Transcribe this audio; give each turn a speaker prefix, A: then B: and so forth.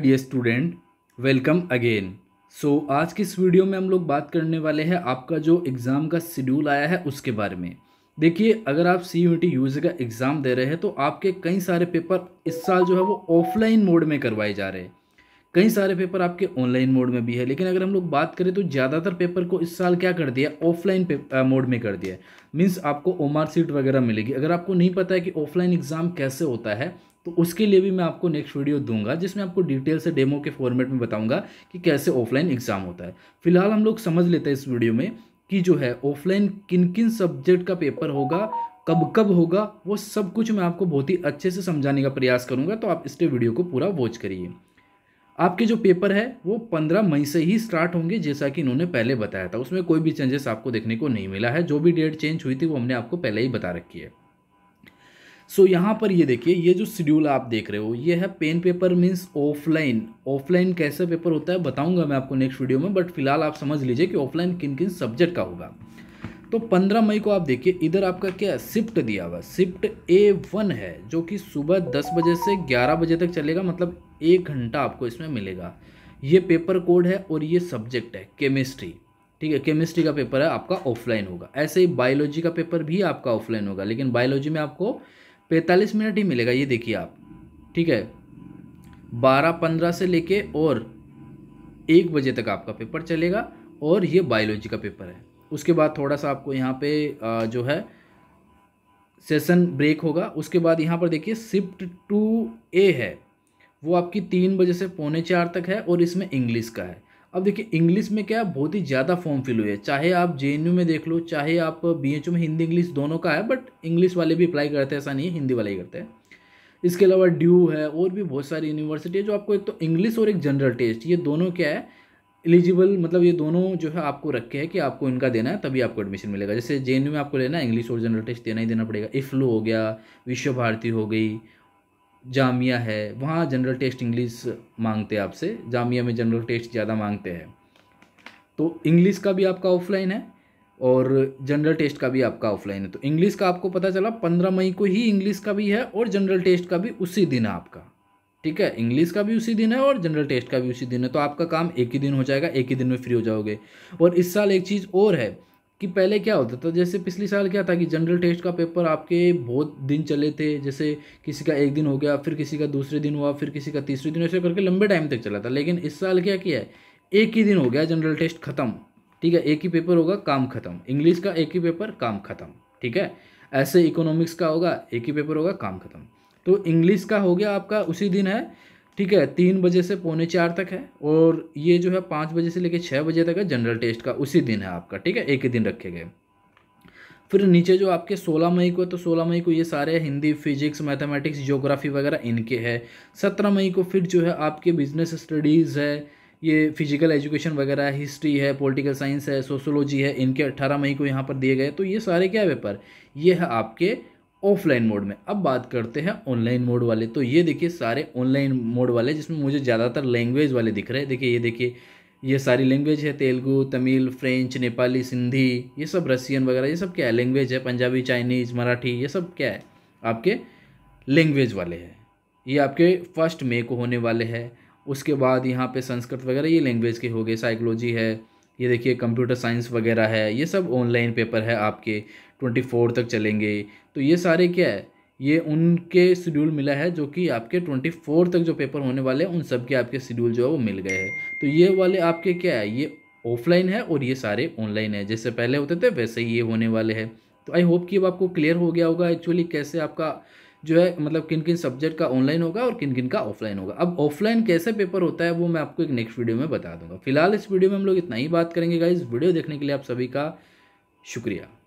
A: dear student welcome again so आज की इस वीडियो में हम लोग बात करने वाले हैं आपका जो एग्ज़ाम का शेड्यूल आया है उसके बारे में देखिए अगर आप सी यू टी यूज़ का एग्ज़ाम दे रहे हैं तो आपके कई सारे पेपर इस साल जो है वो ऑफलाइन मोड में करवाए जा रहे हैं कई सारे पेपर आपके ऑनलाइन मोड में भी है लेकिन अगर हम लोग बात करें तो ज़्यादातर पेपर को इस साल क्या कर दिया ऑफलाइन मोड में कर दिया है मीन्स आपको ओ सीट वगैरह मिलेगी अगर आपको नहीं पता है कि ऑफलाइन एग्ज़ाम कैसे होता है तो उसके लिए भी मैं आपको नेक्स्ट वीडियो दूंगा जिसमें आपको डिटेल से डेमो के फॉर्मेट में बताऊंगा कि कैसे ऑफलाइन एग्ज़ाम होता है फिलहाल हम लोग समझ लेते हैं इस वीडियो में कि जो है ऑफलाइन किन किन सब्जेक्ट का पेपर होगा कब कब होगा वो सब कुछ मैं आपको बहुत ही अच्छे से समझाने का प्रयास करूँगा तो आप इस वीडियो को पूरा वॉच करिए आपके जो पेपर है वो 15 मई से ही स्टार्ट होंगे जैसा कि इन्होंने पहले बताया था उसमें कोई भी चेंजेस आपको देखने को नहीं मिला है जो भी डेट चेंज हुई थी वो हमने आपको पहले ही बता रखी है सो so, यहाँ पर ये देखिए ये जो शेड्यूल आप देख रहे हो ये है pen paper means offline offline कैसा पेपर होता है बताऊँगा मैं आपको नेक्स्ट वीडियो में बट फिलहाल आप समझ लीजिए कि ऑफलाइन किन किन सब्जेक्ट का होगा तो 15 मई को आप देखिए इधर आपका क्या है शिफ्ट दिया हुआ शिफ्ट ए वन है जो कि सुबह 10 बजे से 11 बजे तक चलेगा मतलब एक घंटा आपको इसमें मिलेगा ये पेपर कोड है और ये सब्जेक्ट है केमिस्ट्री ठीक है केमिस्ट्री का पेपर है आपका ऑफलाइन होगा ऐसे ही बायोलॉजी का पेपर भी आपका ऑफलाइन होगा लेकिन बायोलॉजी में आपको पैंतालीस मिनट ही मिलेगा ये देखिए आप ठीक है बारह पंद्रह से लेके और एक बजे तक आपका पेपर चलेगा और ये बायोलॉजी का पेपर है उसके बाद थोड़ा सा आपको यहाँ पे जो है सेशन ब्रेक होगा उसके बाद यहाँ पर देखिए शिफ्ट टू ए है वो आपकी तीन बजे से पौने चार तक है और इसमें इंग्लिश का है अब देखिए इंग्लिश में क्या है बहुत ही ज़्यादा फॉर्म फिल हुए है चाहे आप जे में देख लो चाहे आप बी में हिंदी इंग्लिश दोनों का है बट इंग्लिश वाले भी अप्लाई करते हैं ऐसा नहीं है हिंदी वाले ही करते हैं इसके अलावा ड्यू है और भी बहुत सारी यूनिवर्सिटी है जो आपको एक तो इंग्लिश और एक जनरल टेस्ट ये दोनों क्या है एलिजिबल मतलब ये दोनों जो है आपको रखे हैं कि आपको इनका देना है तभी आपको एडमिशन मिलेगा जैसे जे में आपको लेना है इंग्लिश और जनरल टेस्ट देना ही देना पड़ेगा इफ्लो हो गया विश्व भारती हो गई जामिया है वहाँ जनरल टेस्ट इंग्लिश मांगते हैं आपसे जामिया में जनरल टेस्ट ज़्यादा मांगते हैं तो इंग्लिश का भी आपका ऑफलाइन है और जनरल टेस्ट का भी आपका ऑफलाइन है तो इंग्लिश का आपको पता चला पंद्रह मई को ही इंग्लिश का भी है और जनरल टेस्ट का भी उसी दिन है आपका ठीक है इंग्लिश का भी उसी दिन है और जनरल टेस्ट का भी उसी दिन है तो आपका काम एक ही दिन हो जाएगा एक ही दिन में फ्री हो जाओगे और इस साल एक चीज़ और है कि पहले क्या होता था जैसे पिछले साल क्या था कि जनरल टेस्ट का पेपर आपके बहुत दिन चले थे जैसे किसी का एक दिन हो गया फिर किसी का दूसरे दिन हुआ फिर किसी का तीसरे दिन ऐसे करके लंबे टाइम तक चला था लेकिन इस साल क्या किया है एक ही दिन हो गया जनरल टेस्ट खत्म ठीक है एक ही पेपर होगा काम खत्म इंग्लिश का एक ही पेपर काम खत्म ठीक है ऐसे इकोनॉमिक्स का होगा एक ही पेपर होगा काम खत्म तो इंग्लिश का हो गया आपका उसी दिन है ठीक है तीन बजे से पौने चार तक है और ये जो है पाँच बजे से लेकर छः बजे तक है जनरल टेस्ट का उसी दिन है आपका ठीक है एक ही दिन रखे गए फिर नीचे जो आपके 16 मई को है तो 16 मई को ये सारे हिंदी फिजिक्स मैथमेटिक्स ज्योग्राफी वगैरह इनके है 17 मई को फिर जो है आपके बिजनेस स्टडीज़ है ये फिजिकल एजुकेशन वगैरह है हिस्ट्री है पॉलिटिकल साइंस है सोशोलॉजी है इनके 18 मई को यहाँ पर दिए गए तो ये सारे क्या है पेपर ये है आपके ऑफलाइन मोड में अब बात करते हैं ऑनलाइन मोड वाले तो ये देखिए सारे ऑनलाइन मोड वाले जिसमें मुझे ज़्यादातर लैंग्वेज वाले दिख रहे हैं देखिए ये देखिए ये सारी लैंग्वेज है तेलुगु तमिल फ्रेंच नेपाली सिंधी ये सब रसियन वगैरह ये सब क्या है लैंग्वेज है पंजाबी चाइनीज़ मराठी ये सब क्या है आपके लैंग्वेज वाले हैं ये आपके फर्स्ट मे को होने वाले हैं उसके बाद यहाँ पे संस्कृत वगैरह ये लैंग्वेज के हो गए साइकोलॉजी है ये देखिए कंप्यूटर साइंस वगैरह है ये सब ऑनलाइन पेपर है आपके ट्वेंटी फोर तक चलेंगे तो ये सारे क्या है ये उनके शेड्यूल मिला है जो कि आपके ट्वेंटी फोर तक जो पेपर होने वाले हैं उन सब के आपके शेड्यूल जो है वो मिल गए हैं तो ये वाले आपके क्या है ये ऑफलाइन है और ये सारे ऑनलाइन है जैसे पहले होते थे वैसे ही ये होने वाले हैं तो आई होप कि अब आपको क्लियर हो गया होगा एक्चुअली कैसे आपका जो है मतलब किन किन सब्जेक्ट का ऑनलाइन होगा और किन किन का ऑफलाइन होगा अब ऑफलाइन कैसे पेपर होता है वो मैं आपको एक नेक्स्ट वीडियो में बता दूंगा फिलहाल इस वीडियो में हम लोग इतना ही बात करेंगे गाइज वीडियो देखने के लिए आप सभी का शुक्रिया